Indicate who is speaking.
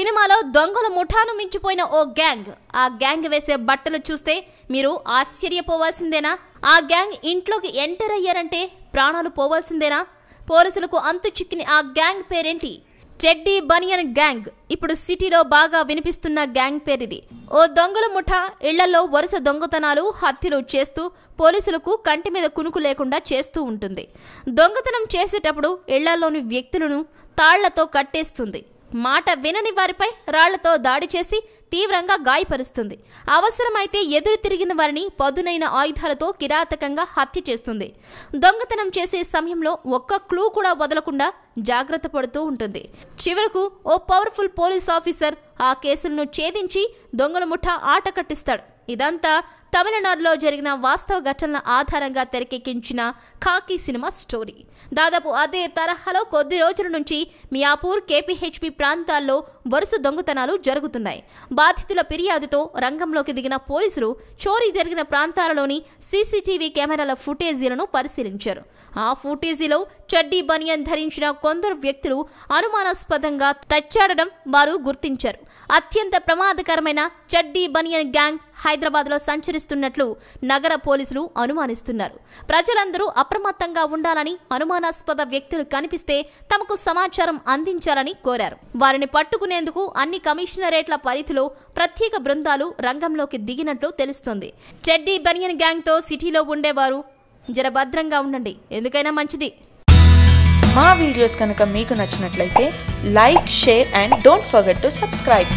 Speaker 1: సినిమాలో దొంగల ముఠాను మించిపోయిన ఓ గ్యాంగ్ ఆ గ్యాంగ్ వేసే బట్టలు చూస్తే మీరు ఆశ్చర్యపోవాల్సిందేనా ఆ గ్యాంగ్ ఇంట్లోకి ఎంటర్ అయ్యారంటే ప్రాణాలు పోవాల్సిందేనా పోలీసులకు అంతు చిక్కిన ఆ గ్యాంగ్ పేరేంటి చెడ్డీ బనియన్ గ్యాంగ్ ఇప్పుడు సిటీలో బాగా వినిపిస్తున్న గ్యాంగ్ పేరిది ఓ దొంగల ముఠ ఇళ్లలో వరుస దొంగతనాలు హత్యలు చేస్తూ పోలీసులకు కంటి మీద కునుకు లేకుండా చేస్తూ ఉంటుంది దొంగతనం చేసేటప్పుడు ఇళ్లలోని వ్యక్తులను తాళ్లతో కట్టేస్తుంది మాట వినని వారిపై రాళ్లతో దాడి చేసి తీవ్రంగా గాయపరుస్తుంది అవసరమైతే ఎదురు తిరిగిన వారిని పదునైన ఆయుధాలతో కిరాతకంగా హత్య చేస్తుంది దొంగతనం చేసే సమయంలో ఒక్క క్లూ కూడా వదలకుండా జాగ్రత్త పడుతూ ఉంటుంది చివరకు ఓ పవర్ఫుల్ పోలీస్ ఆఫీసర్ ఆ కేసులను ఛేదించి దొంగల ముఠా ఆట కట్టిస్తాడు ఇదంతా తమిళనాడులో జరిగిన వాస్తవ ఘటనల ఆధారంగా తెరకెక్కించిన ఖాకీ సినిమా స్టోరీ దాదాపు అదే తరహాలో కొద్ది రోజుల నుంచి మియాపూర్ కేపీహెచ్పి ప్రాంతాల్లో వరుస దొంగతనాలు జరుగుతున్నాయి బాధితుల ఫిర్యాదుతో రంగంలోకి దిగిన పోలీసులు చోరీ జరిగిన ప్రాంతాలలోని సీసీటీవీ కెమెరాల ఫుటేజీలను పరిశీలించారు ఆ ఫుటేజీలో చడ్డీ బనియన్ ధరించిన కొందరు వ్యక్తులు అనుమానాస్పదంగా తచ్చాడడం వారు గుర్తించారు అత్యంత ప్రమాదకరమైన చడ్డీ బనియన్ గ్యాంగ్ హైదరాబాద్లో సంచరిస్తున్నట్లు నగర పోలీసులు అనుమానిస్తున్నారు ప్రజలందరూ అప్రమత్తంగా ఉండాలని అనుమానాస్పద వ్యక్తులు కనిపిస్తే తమకు సమాచారం అందించాలని కోరారు వారిని పట్టుకునేందుకు అన్ని కమిషనరేట్ల పరిధిలో ప్రత్యేక బృందాలు రంగంలోకి దిగినట్లు తెలుస్తోంది చెడ్డీ బనియన్ గ్యాంగ్తో సిటీలో ఉండేవారు జర భద్రంగా ఉండండి ఎందుకైనా మంచిది మా వీడియోస్ కనుక మీకు నచ్చినట్లయితే like share and don't forget to subscribe